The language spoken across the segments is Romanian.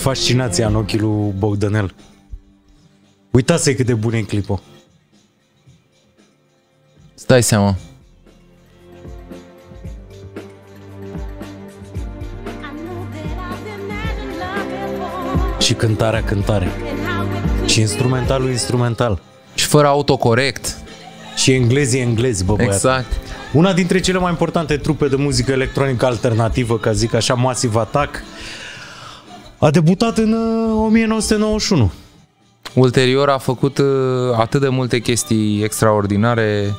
fascinația în ochii lui Bogdanel. Uitați-i cât de bun e clipul. Stai seama. Și cântarea cântare. Și instrumentalul instrumental. Și fără autocorect. Și englezii englezi, bă băiat. Exact. Una dintre cele mai importante trupe de muzică electronică alternativă, ca zic așa, Massive Attack, a debutat în 1991. Uh, Ulterior a făcut uh, atât de multe chestii extraordinare.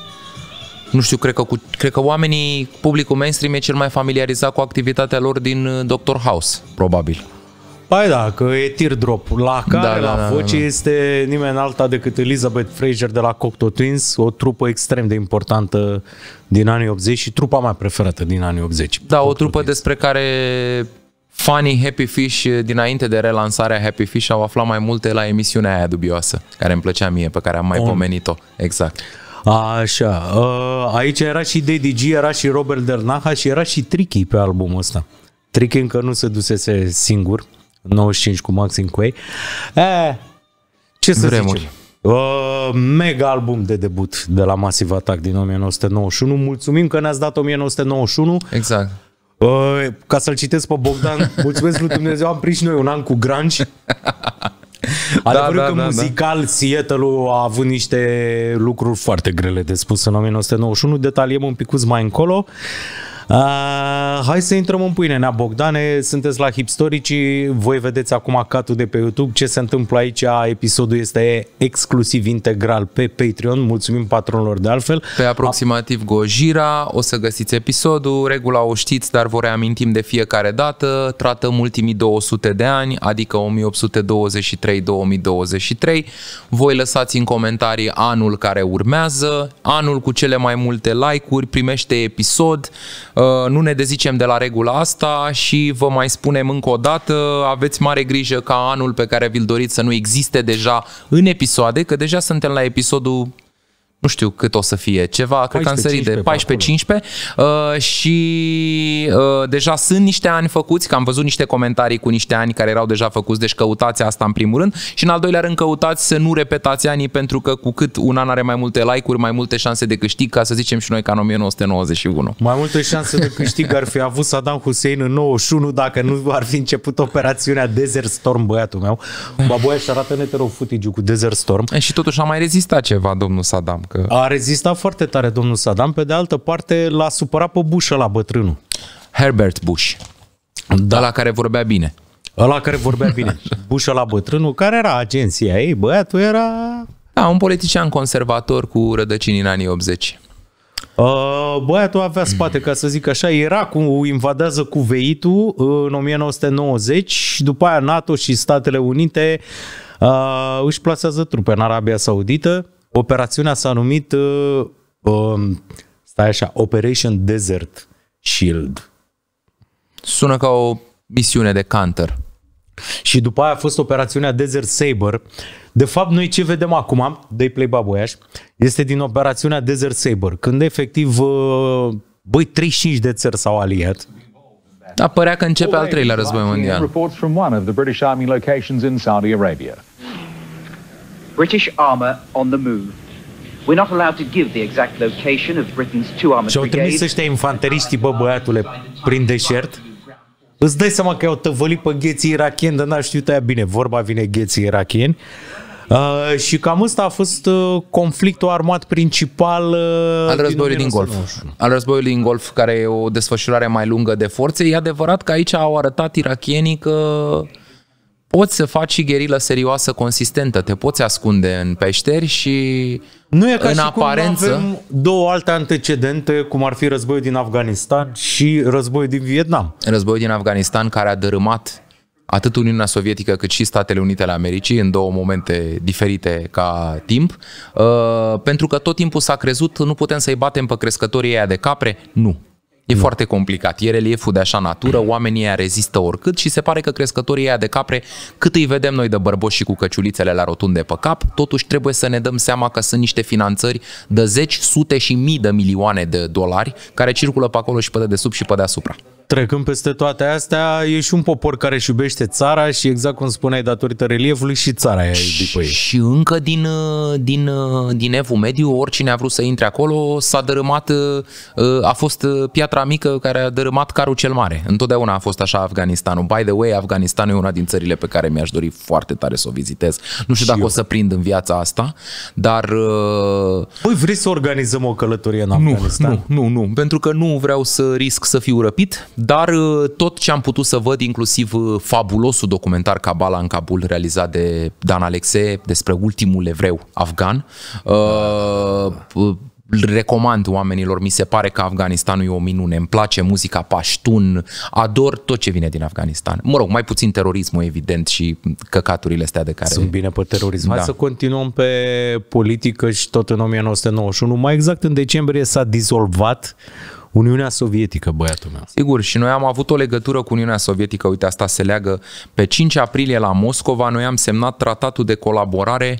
Nu știu, cred că, cu, cred că oamenii, publicul mainstream e cel mai familiarizat cu activitatea lor din uh, Doctor House, probabil. Pai da, că e teardrop, la da, care, da, la da, voce, da, da. este nimeni alta decât Elizabeth Fraser de la Cocteau Twins, o trupă extrem de importantă din anii 80 și trupa mea preferată din anii 80. Da, Cocteau o trupă Twins. despre care Funny Happy Fish, eh, dinainte de relansarea Happy Fish, au aflat mai multe la emisiunea aia dubioasă, care îmi plăcea mie, pe care am mai Om. pomenit-o. Exact. Așa, ă, aici era și DDG, era și Robert Dernaha și era și Tricky pe albumul ăsta. Tricky încă nu se dusese singur, 95 cu Maxim Quay. E, ce să Vremuri. zicem? Uh, mega album de debut de la Massive Attack din 1991. Mulțumim că ne-ați dat 1991. Exact. Uh, ca să-l citesc pe Bogdan, mulțumesc lui Dumnezeu, am prins noi un an cu grunge. Da, Adevărul da, da, că da, da. muzical da. seattle a avut niște lucruri foarte grele de spus în 1991, detaliem un picuț mai încolo. Uh, Uh, hai să intrăm în pâine, Nea Bogdane, sunteți la Hipstoricii, voi vedeți acum catul de pe YouTube, ce se întâmplă aici, episodul este exclusiv integral pe Patreon, mulțumim patronilor de altfel. Pe aproximativ Gojira o să găsiți episodul, regula o știți, dar vă reamintim de fiecare dată, tratăm ultimii 200 de ani, adică 1823-2023, voi lăsați în comentarii anul care urmează, anul cu cele mai multe like-uri primește episod, Uh, nu ne dezicem de la regula asta și vă mai spunem încă o dată, aveți mare grijă ca anul pe care vi-l doriți să nu existe deja în episoade, că deja suntem la episodul nu știu cât o să fie, ceva, 14, cred că în serii 15, de 14-15 uh, și uh, deja sunt niște ani făcuți, că am văzut niște comentarii cu niște ani care erau deja făcuți, deci căutați asta în primul rând și în al doilea rând căutați să nu repetați anii pentru că cu cât un an are mai multe like-uri, mai multe șanse de câștig, ca să zicem și noi ca în 1991. Mai multe șanse de câștig ar fi avut Saddam Hussein în 91 dacă nu ar fi început operațiunea Desert Storm, băiatul meu. Baboia și arată netero footage cu Desert Storm. E, și totuși a mai rezistat ceva domnul Saddam că... A rezistat foarte tare domnul Saddam, pe de altă parte l-a supărat pe Bush la bătrânul. Herbert Bush. Da. la care vorbea bine. Ăla care vorbea bine. Bush la bătrânul, care era agenția ei, băiatul era... Da, un politician conservator cu rădăcini în anii 80. Uh, băiatul avea spate, ca să zic așa, Irakul invadează cuveitul uh, în 1990, după aia NATO și Statele Unite uh, își plasează trupe în Arabia Saudită, Operațiunea s-a numit, uh, uh, stai așa, Operation Desert Shield. Sună ca o misiune de counter. Și după aia a fost operațiunea Desert Saber. De fapt, noi ce vedem acum, de Play Baboiaș, este din operațiunea Desert Saber, când efectiv, uh, băi, 35 de țări s-au aliat. Apărea că începe al treilea război mondial. British armor on the move. We're not allowed to give the exact location of Britain's two armored brigades. Și-au trimis ăștia infanteriștii, bă, băiatule, prin deșert. Îți dai seama că au tăvălit pe gheții irachieni, dar n-a știut aia bine, vorba vine gheții irachieni. Uh, și cam ăsta a fost uh, conflictul armat principal uh, al războiului din, din Golf. Al războiului din Golf, care e o desfășurare mai lungă de forțe. E adevărat că aici au arătat irachienii că poți să faci și gherilă serioasă, consistentă. Te poți ascunde în peșteri și nu e ca în și aparență... Cum avem două alte antecedente, cum ar fi războiul din Afganistan și războiul din Vietnam. Războiul din Afganistan care a dărâmat atât Uniunea Sovietică cât și Statele Unite ale Americii în două momente diferite ca timp, uh, pentru că tot timpul s-a crezut nu putem să-i batem pe crescătorii aia de capre, nu. E da. foarte complicat. E relieful de așa natură, mm. oamenii ei rezistă oricât și se pare că crescătorii ei de capre, cât îi vedem noi de bărboși și cu căciulițele la rotunde pe cap, totuși trebuie să ne dăm seama că sunt niște finanțări de zeci, sute și mii de milioane de dolari care circulă pe acolo și pe de sub și pe deasupra. Trecând peste toate astea, e și un popor care își iubește țara și exact cum spuneai, datorită reliefului și țara e după ei. Și încă din, uh, din, uh, din Evul Mediu, oricine a vrut să intre acolo, s-a dărâmat, uh, a fost piatra mică care a dărâmat carul cel mare. Întotdeauna a fost așa Afganistanul. By the way, Afganistanul e una din țările pe care mi-aș dori foarte tare să o vizitez. Nu știu și dacă eu. o să prind în viața asta, dar... Păi vrei să organizăm o călătorie în Afganistan? Nu, nu, nu, nu, pentru că nu vreau să risc să fiu răpit, dar uh, tot ce am putut să văd, inclusiv uh, fabulosul documentar Cabala în Kabul realizat de Dan Alexe despre ultimul evreu afgan, uh, îl recomand oamenilor, mi se pare că Afganistanul e o minune, îmi place muzica paștun, ador tot ce vine din Afganistan. Mă rog, mai puțin terorismul evident și căcaturile astea de care... Sunt bine pe terorism. Da. Hai să continuăm pe politică și tot în 1991, mai exact în decembrie s-a dizolvat Uniunea Sovietică, băiatul meu. Sigur, și noi am avut o legătură cu Uniunea Sovietică, uite asta se leagă. Pe 5 aprilie la Moscova noi am semnat tratatul de colaborare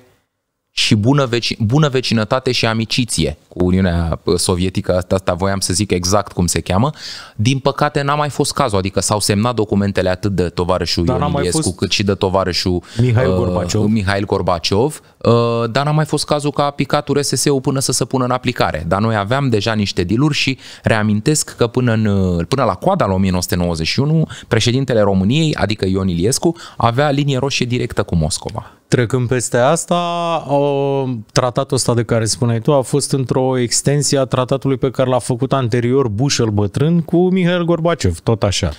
și bună, veci- bună vecinătate și amiciție cu Uniunea uh, Sovietică, asta, asta voiam să zic exact cum se cheamă. Din păcate n-a mai fost cazul, adică s-au semnat documentele atât de tovarășul Dar Ion Iliescu, fost... cât și de tovarășul Mihail uh, Gorbaciov. Uh, Mihail Gorbaciov Uh, dar a mai fost cazul ca a picat URSS-ul până să se pună în aplicare. Dar noi aveam deja niște diluri și reamintesc că până, în, uh, până la coada la 1991, președintele României, adică Ion Iliescu, avea linie roșie directă cu Moscova. Trecând peste asta, tratatul ăsta de care spuneai tu a fost într-o extensie a tratatului pe care l-a făcut anterior Bush el bătrân cu Mihail Gorbachev, tot așa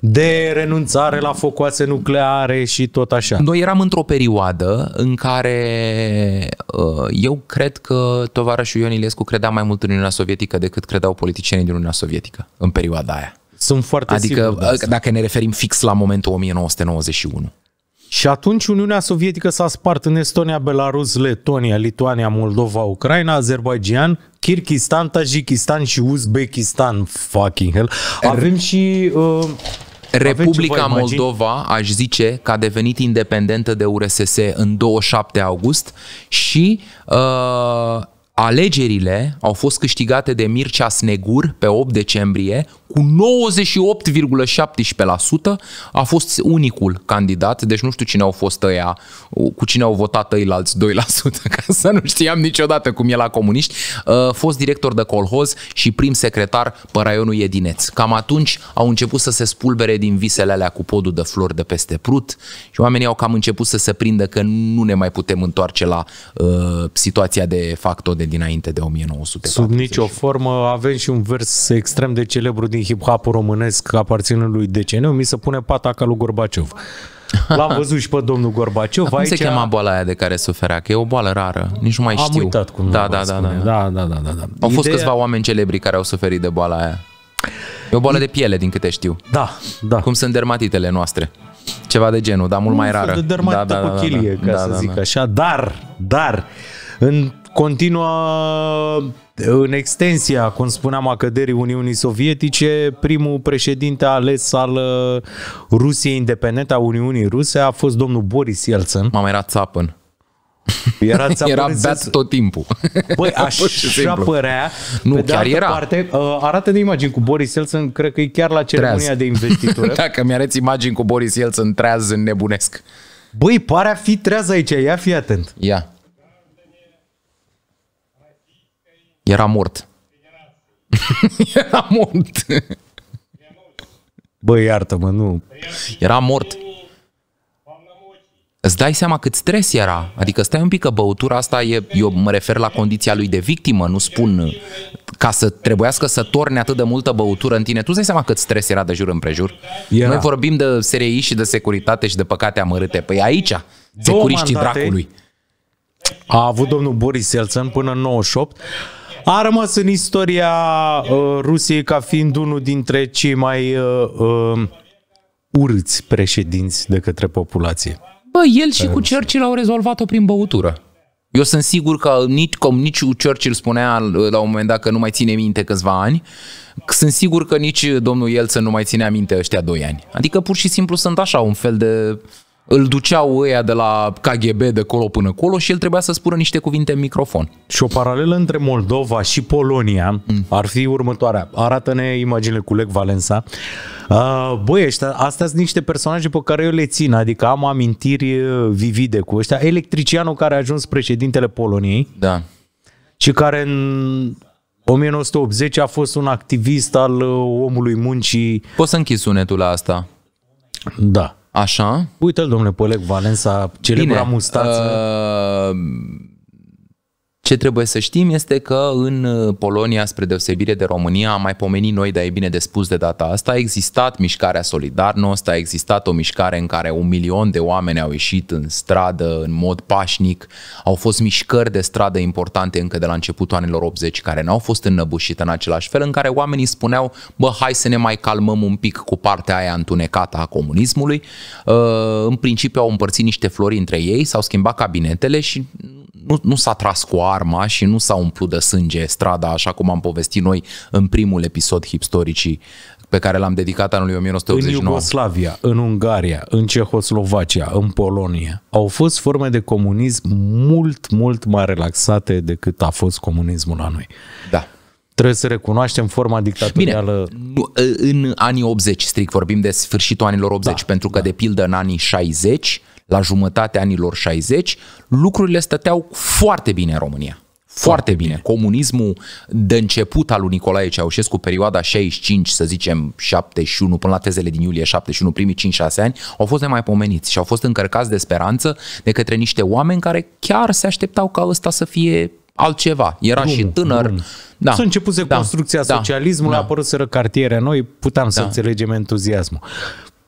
de renunțare la focoase nucleare și tot așa. Noi eram într-o perioadă în care uh, eu cred că tovarășul Ion Ilescu credea mai mult în Uniunea Sovietică decât credeau politicienii din Uniunea Sovietică în perioada aia. Sunt foarte adică, sigur Adică dacă ne referim fix la momentul 1991. Și atunci Uniunea Sovietică s-a spart în Estonia, Belarus, Letonia, Lituania, Moldova, Ucraina, Azerbaijan, Kirgistan, Tajikistan și Uzbekistan. Fucking hell. Er- Avem și... Uh, Republica Moldova, aș zice, că a devenit independentă de URSS în 27 august și uh, Alegerile au fost câștigate de Mircea Snegur pe 8 decembrie cu 98,17% a fost unicul candidat, deci nu știu cine au fost ăia, cu cine au votat ei alți 2%, ca să nu știam niciodată cum e la comuniști, a uh, fost director de colhoz și prim secretar pe raionul Edineț. Cam atunci au început să se spulbere din visele alea cu podul de flori de peste Prut și oamenii au cam început să se prindă că nu ne mai putem întoarce la uh, situația de facto de dinainte de 1940. Sub nicio formă avem și un vers extrem de celebru din din hip-hop românesc aparținând lui DCN, mi se pune pata ca lui Gorbaciov. L-am văzut și pe domnul Gorbaciov. cum aici... se cheamă boala aia de care suferea? Că e o boală rară, nici nu mai Am știu. Am uitat cum da, da, da, da, da, da, da, da, da, da. Au Ideea... fost câțiva oameni celebri care au suferit de boala aia. E o boală de piele, din câte știu. Da, da. Cum sunt dermatitele noastre. Ceva de genul, dar mult mai rară. De dermatită da, da, da, cu da, chilie, da, da, ca da, să da, zic da. așa. Dar, dar, în continuă în extensia, cum spuneam, a căderii Uniunii Sovietice, primul președinte ales al uh, Rusiei independente a Uniunii Ruse a fost domnul Boris Yeltsin. Mama era țapăn. Era, era beat tot timpul. Băi, așa părea. Nu, pe chiar era. Parte, uh, arată de imagini cu Boris Yeltsin, cred că e chiar la ceremonia treaz. de investitură. Dacă mi areți imagini cu Boris Yeltsin treaz, nebunesc. Băi, pare a fi treaz aici, ia fi atent. Ia. Era mort. Era mort. Bă, iartă-mă, nu. Era mort. Îți dai seama cât stres era. Adică stai un pic că băutura asta e, eu mă refer la condiția lui de victimă, nu spun ca să trebuiască să torne atât de multă băutură în tine. Tu îți dai seama cât stres era de jur împrejur? Era. Noi vorbim de SRI și de securitate și de păcate amărâte. Păi aici, securiștii dracului. A avut domnul Boris Elțăn până în 98 a rămas în istoria uh, Rusiei ca fiind unul dintre cei mai uh, uh, urâți președinți de către populație. Bă, el și cu Churchill au rezolvat-o prin băutură. Eu sunt sigur că nici, cum nici Churchill spunea la un moment dat că nu mai ține minte câțiva ani, sunt sigur că nici domnul el să nu mai ține minte ăștia doi ani. Adică pur și simplu sunt așa, un fel de îl duceau ăia de la KGB de colo până colo și el trebuia să spună niște cuvinte în microfon. Și o paralelă între Moldova și Polonia mm. ar fi următoarea. Arată-ne imaginele cu Lec Valensa. Uh, băi, ăștia, astea sunt niște personaje pe care eu le țin, adică am amintiri uh, vivide cu ăștia. Electricianul care a ajuns președintele Poloniei. Da. Și care în 1980 a fost un activist al uh, omului muncii. Poți să închizi sunetul la asta? Da. Așa. Uite-l, domnule Polec Valensa, celebra mustață. Uh, ce trebuie să știm este că în uh, Polonia, spre deosebire de România, am mai pomenit noi, dar e bine de spus de data asta, a existat mișcarea Solidarnost, a existat o mișcare în care un milion de oameni au ieșit în stradă în mod pașnic, au fost mișcări de stradă importante încă de la începutul anilor 80 care n-au fost înnăbușite în același fel, în care oamenii spuneau, bă, hai să ne mai calmăm un pic cu partea aia întunecată a comunismului. Uh, în principiu au împărțit niște flori între ei, s-au schimbat cabinetele și nu, nu s-a tras cu arma și nu s-a umplut de sânge strada, așa cum am povestit noi în primul episod hipstoricii pe care l-am dedicat anului 1989. În Iugoslavia, în Ungaria, în Cehoslovacia, în Polonia, au fost forme de comunism mult, mult mai relaxate decât a fost comunismul la noi. Da trebuie să recunoaștem forma dictatorială. Bine, în anii 80, strict vorbim de sfârșitul anilor 80, da, pentru că, da. de pildă, în anii 60, la jumătatea anilor 60, lucrurile stăteau foarte bine în România. Foarte bine. bine. Comunismul de început al lui Nicolae Ceaușescu, perioada 65, să zicem 71, până la tezele din iulie 71, primii 5-6 ani, au fost nemaipomeniți și au fost încărcați de speranță de către niște oameni care chiar se așteptau ca ăsta să fie altceva. Era bun, și tânăr. Bun. Da. S-a început de da, construcția da, socialismului, da, apăruseră cartiere noi, puteam da. să înțelegem entuziasmul.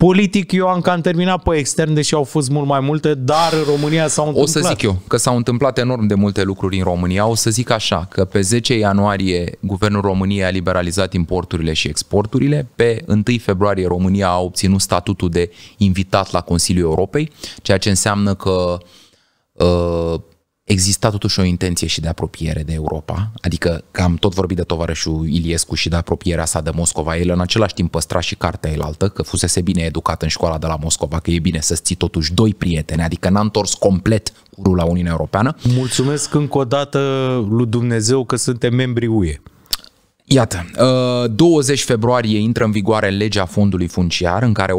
Politic, eu am cam terminat pe extern, deși au fost mult mai multe, dar în România s-au întâmplat. O să zic eu că s-au întâmplat enorm de multe lucruri în România. O să zic așa, că pe 10 ianuarie Guvernul României a liberalizat importurile și exporturile. Pe 1 februarie România a obținut statutul de invitat la Consiliul Europei, ceea ce înseamnă că uh, exista totuși o intenție și de apropiere de Europa, adică că am tot vorbit de tovarășul Iliescu și de apropierea sa de Moscova, el în același timp păstra și cartea elaltă, că fusese bine educat în școala de la Moscova, că e bine să ții totuși doi prieteni, adică n-a întors complet curul la Uniunea Europeană. Mulțumesc încă o dată lui Dumnezeu că suntem membri UE. Iată, 20 uh, februarie intră în vigoare legea fondului funciar în care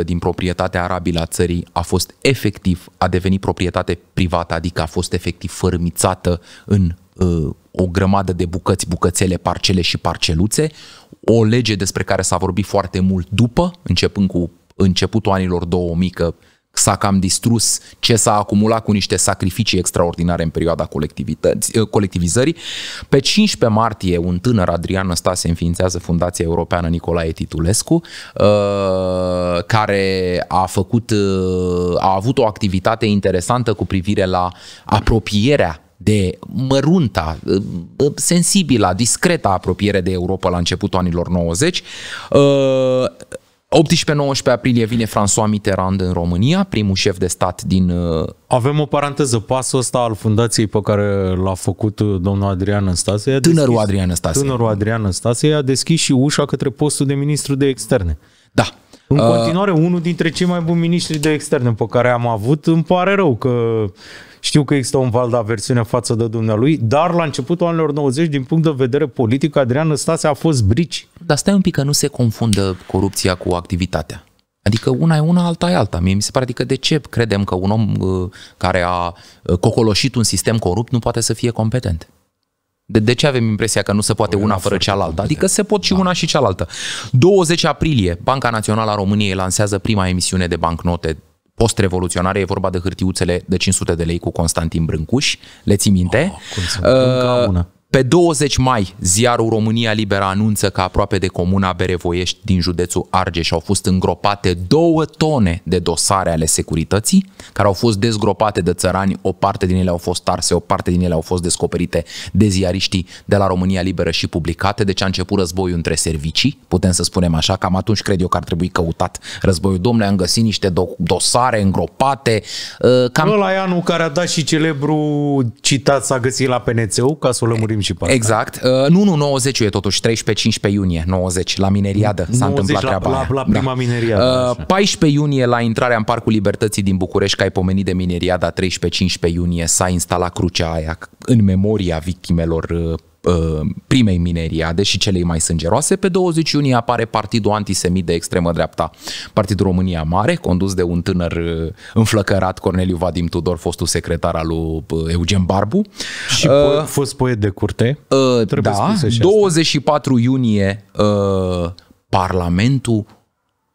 80% din proprietatea arabilă a țării a fost efectiv, a devenit proprietate privată, adică a fost efectiv fărâmițată în uh, o grămadă de bucăți, bucățele, parcele și parceluțe. O lege despre care s-a vorbit foarte mult după, începând cu începutul anilor 2000, că s-a cam distrus ce s-a acumulat cu niște sacrificii extraordinare în perioada uh, colectivizării. Pe 15 martie, un tânăr, Adrian Năstase, înființează Fundația Europeană Nicolae Titulescu, uh, care a făcut, uh, a avut o activitate interesantă cu privire la apropierea de mărunta, sensibilă discreta apropiere de Europa la începutul anilor 90. 18-19 aprilie vine François Mitterrand în România, primul șef de stat din... Uh, Avem o paranteză, pasul ăsta al fundației pe care l-a făcut uh, domnul Adrian Înstase. Tânărul deschis, Adrian Înstase. Tânărul Adrian Înstase a deschis și ușa către postul de ministru de externe. Da. În uh, continuare, uh, unul dintre cei mai buni miniștri de externe pe care am avut, îmi pare rău că știu că există un val de aversiune față de dumnealui, dar la începutul anilor 90, din punct de vedere politic, Adrian Năstase a fost brici. Dar stai un pic că nu se confundă corupția cu activitatea. Adică una e una, alta e alta. Mie mi se pare, adică de ce credem că un om uh, care a uh, cocoloșit un sistem corupt nu poate să fie competent? De, de ce avem impresia că nu se poate o, păi, una fără cealaltă? Adică se pot și da. una și cealaltă. 20 aprilie, Banca Națională a României lansează prima emisiune de bancnote post-revoluționare, e vorba de hârtiuțele de 500 de lei cu Constantin Brâncuș, le ții minte. Oh, cum uh, pe 20 mai, ziarul România Liberă anunță că aproape de comuna Berevoiești din județul Argeș au fost îngropate două tone de dosare ale securității, care au fost dezgropate de țărani, o parte din ele au fost arse, o parte din ele au fost descoperite de ziariștii de la România Liberă și publicate, deci a început războiul între servicii, putem să spunem așa, cam atunci cred eu că ar trebui căutat războiul. Domnule, am găsit niște do- dosare îngropate. Uh, cam... Ăla e anul care a dat și celebru citat s-a găsit la PNTU ca să o lămurim vorbim și Exact. Uh, nu, nu, 90 e totuși, 13-15 iunie, 90, la Mineriadă s-a întâmplat la, treaba la, la prima da. Mineriadă. Uh, 14 iunie, la intrarea în Parcul Libertății din București, ca ai pomenit de Mineriada, 13-15 iunie, s-a instalat crucea aia în memoria victimelor uh, Uh, primei mineriade și celei mai sângeroase. Pe 20 iunie apare partidul antisemit de extremă dreapta, Partidul România Mare, condus de un tânăr uh, înflăcărat, Corneliu Vadim Tudor, fostul secretar al lui uh, Eugen Barbu. Și uh, fost poet de curte. Uh, da, 24 asta. iunie uh, Parlamentul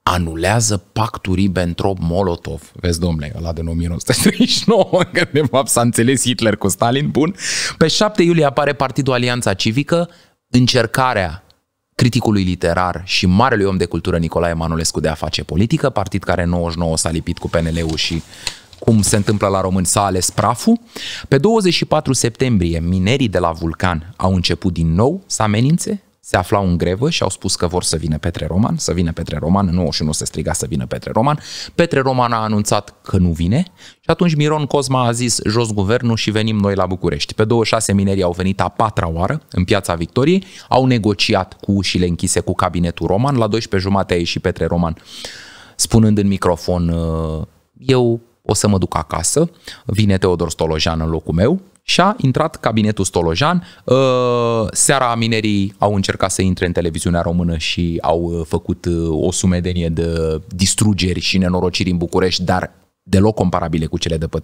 anulează pactul Ribbentrop-Molotov. Vezi, domnule, ăla de 1939, că de fapt s-a înțeles Hitler cu Stalin, bun. Pe 7 iulie apare Partidul Alianța Civică, încercarea criticului literar și marelui om de cultură Nicolae Manolescu de a face politică, partid care în 99 s-a lipit cu PNL-ul și cum se întâmplă la români, s-a ales praful. Pe 24 septembrie, minerii de la Vulcan au început din nou să amenințe se aflau în grevă și au spus că vor să vină Petre Roman, să vină Petre Roman, nu și nu se striga să vină Petre Roman. Petre Roman a anunțat că nu vine și atunci Miron Cosma a zis jos guvernul și venim noi la București. Pe 26 mineri au venit a patra oară în piața Victoriei, au negociat cu ușile închise cu cabinetul Roman, la 12 jumate a ieșit Petre Roman spunând în microfon eu o să mă duc acasă, vine Teodor Stolojan în locul meu, și a intrat cabinetul Stolojan. Ă, seara minerii au încercat să intre în televiziunea română și au ă, făcut ă, o sumedenie de distrugeri și nenorociri în București, dar deloc comparabile cu cele de pe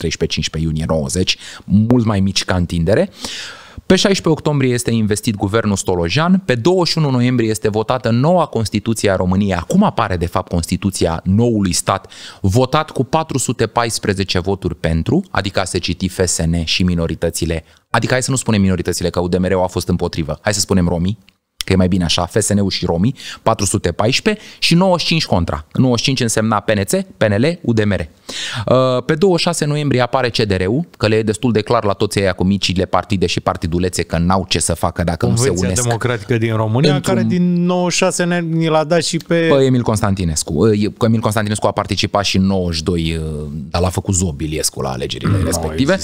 13-15 iunie 90, mult mai mici ca întindere. Uh, pe 16 octombrie este investit guvernul Stolojan, pe 21 noiembrie este votată noua Constituție a României. Acum apare, de fapt, Constituția noului stat, votat cu 414 voturi pentru, adică a se citi FSN și minoritățile, adică hai să nu spunem minoritățile, că UDMR-ul a fost împotrivă, hai să spunem romii, că e mai bine așa, FSN-ul și Romii, 414 și 95 contra. 95 însemna PNC, PNL, UDMR. Uh, pe 26 noiembrie apare CDR-ul, că le e destul de clar la toți ei cu micile partide și partidulețe că n-au ce să facă dacă Convenția nu se unesc. democratică din România, Într-un... care din 96 ne, ni l-a dat și pe... Pe păi, Emil Constantinescu. Ă, Emil Constantinescu a participat și în 92, ă, dar l-a făcut Zobiliescu la alegerile nu respective.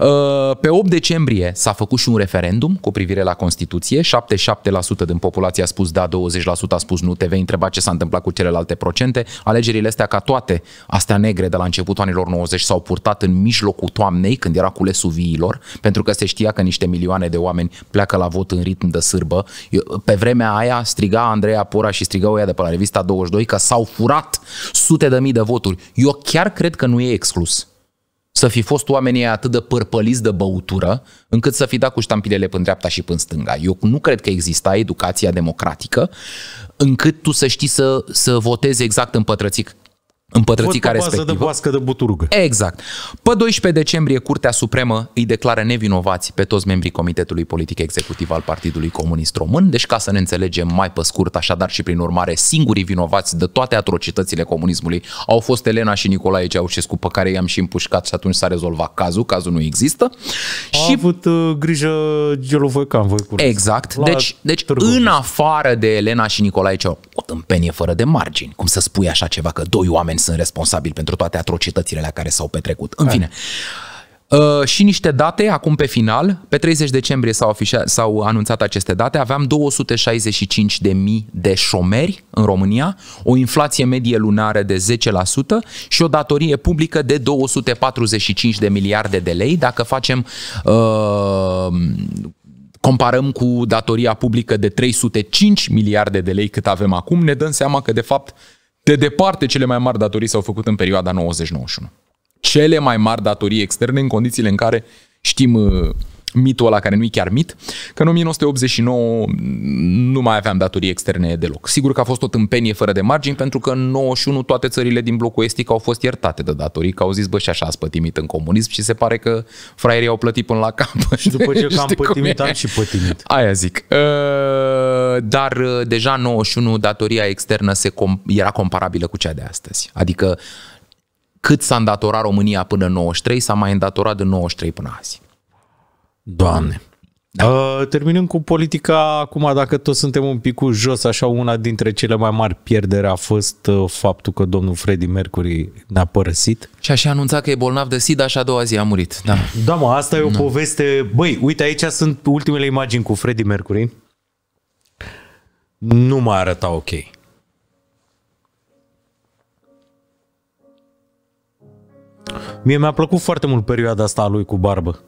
Ă, pe 8 decembrie s-a făcut și un referendum cu privire la Constituție, 77% 20% din populație a spus da, 20% a spus nu, te vei întreba ce s-a întâmplat cu celelalte procente. Alegerile astea, ca toate astea negre de la începutul anilor 90, s-au purtat în mijlocul toamnei, când era culesul viilor, pentru că se știa că niște milioane de oameni pleacă la vot în ritm de sârbă. Pe vremea aia striga Andreea Pora și striga oia de pe la revista 22 că s-au furat sute de mii de voturi. Eu chiar cred că nu e exclus să fi fost oamenii atât de părpăliți de băutură, încât să fi dat cu ștampilele până dreapta și până stânga. Eu nu cred că exista educația democratică încât tu să știi să, să votezi exact în pătrățic în pătrățica respectivă. de boască de buturugă. Exact. Pe 12 decembrie, Curtea Supremă îi declară nevinovați pe toți membrii Comitetului Politic Executiv al Partidului Comunist Român, deci ca să ne înțelegem mai pe scurt, așadar și prin urmare, singurii vinovați de toate atrocitățile comunismului au fost Elena și Nicolae Ceaușescu, pe care i-am și împușcat și atunci s-a rezolvat cazul, cazul nu există. A și... avut uh, grijă Gelovăcan, voi curăț. Exact. La deci, deci în afară de Elena și Nicolae Ceaușescu, o tâmpenie fără de margini, cum să spui așa ceva, că doi oameni sunt responsabil pentru toate atrocitățile la care s-au petrecut. În fine. Uh, și niște date, acum pe final, pe 30 decembrie s-au, afișa, s-au anunțat aceste date, aveam 265.000 de mii de șomeri în România, o inflație medie lunară de 10% și o datorie publică de 245 de miliarde de lei. Dacă facem uh, comparăm cu datoria publică de 305 miliarde de lei cât avem acum, ne dăm seama că de fapt de departe, cele mai mari datorii s-au făcut în perioada 90-91. Cele mai mari datorii externe în condițiile în care știm uh, mitul ăla care nu i chiar mit, că în 1989 nu mai aveam datorii externe deloc. Sigur că a fost o tâmpenie fără de margini, pentru că în 91 toate țările din blocul estic au fost iertate de datorii, că au zis, bă, și așa ați pătimit în comunism și se pare că fraierii au plătit până la cap. Și după ce am pătimit, am și pătimit. Aia zic. Ă, dar ă, deja în 91 datoria externă se com- era comparabilă cu cea de astăzi. Adică cât s-a îndatorat România până în 93, s-a mai îndatorat de 93 până azi. Doamne. Da. Uh, terminând cu politica, acum dacă toți suntem un pic jos, așa una dintre cele mai mari pierderi a fost uh, faptul că domnul Freddie Mercury ne-a părăsit. Și așa anunța că e bolnav de SIDA și a doua zi a murit. Da, da mă, asta e o da. poveste... Băi, uite, aici sunt ultimele imagini cu Freddie Mercury. Nu mai arăta ok. Mie mi-a plăcut foarte mult perioada asta a lui cu barbă.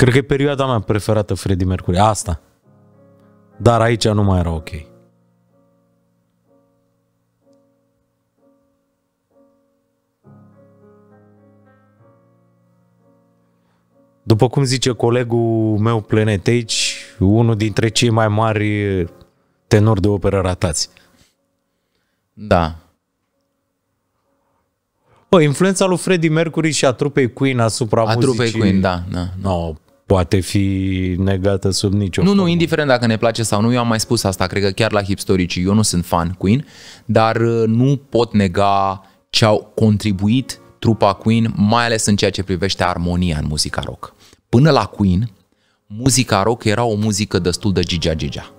Cred că e perioada mea preferată Freddie Mercury, asta. Dar aici nu mai era ok. După cum zice colegul meu Planet aici, unul dintre cei mai mari tenori de operă ratați. Da. Bă, influența lui Freddie Mercury și a trupei Queen asupra a muzicii... A trupei Queen, da. da. da. No, poate fi negată sub nicio Nu, formă. nu, indiferent dacă ne place sau nu, eu am mai spus asta, cred că chiar la hipstoricii, eu nu sunt fan Queen, dar uh, nu pot nega ce au contribuit trupa Queen, mai ales în ceea ce privește armonia în muzica rock. Până la Queen, muzica rock era o muzică destul de gigea-gigea.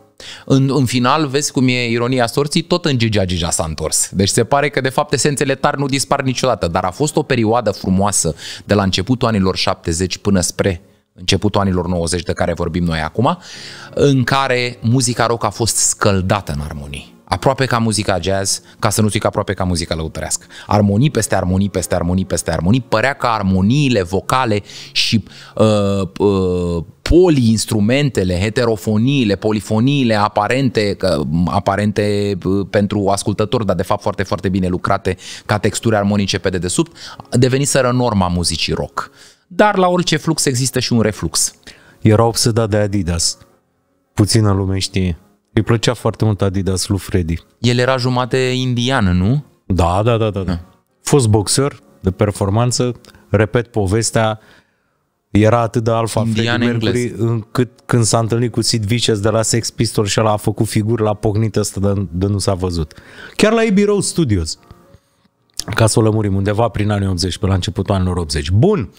În, în final, vezi cum e ironia sorții, tot în Gigi Gigi s-a întors. Deci se pare că, de fapt, esențele tari nu dispar niciodată, dar a fost o perioadă frumoasă de la începutul anilor 70 până spre începutul anilor 90 de care vorbim noi acum, în care muzica rock a fost scăldată în armonii. Aproape ca muzica jazz, ca să nu zic aproape ca muzica lăutărească. Armonii peste armonii, peste armonii, peste armonii, părea că armoniile vocale și uh, uh, poli-instrumentele, heterofoniile, polifoniile aparente, aparente uh, pentru ascultători, dar de fapt foarte, foarte bine lucrate ca texturi armonice pe dedesubt, deveniseră norma muzicii rock dar la orice flux există și un reflux. Era obsedat de Adidas. Puțină lume știe. Îi plăcea foarte mult Adidas lui Freddy. El era jumate indian, nu? Da, da, da, da. da. Ah. Fost boxer de performanță, repet povestea, era atât de alfa Indian Freddy Mercury încât când s-a întâlnit cu Sid Vicious de la Sex Pistols și ăla a făcut figuri la pocnit ăsta de, de nu s-a văzut. Chiar la Abbey Road Studios ca să o lămurim undeva prin anii 80, pe la începutul anilor 80. Bun,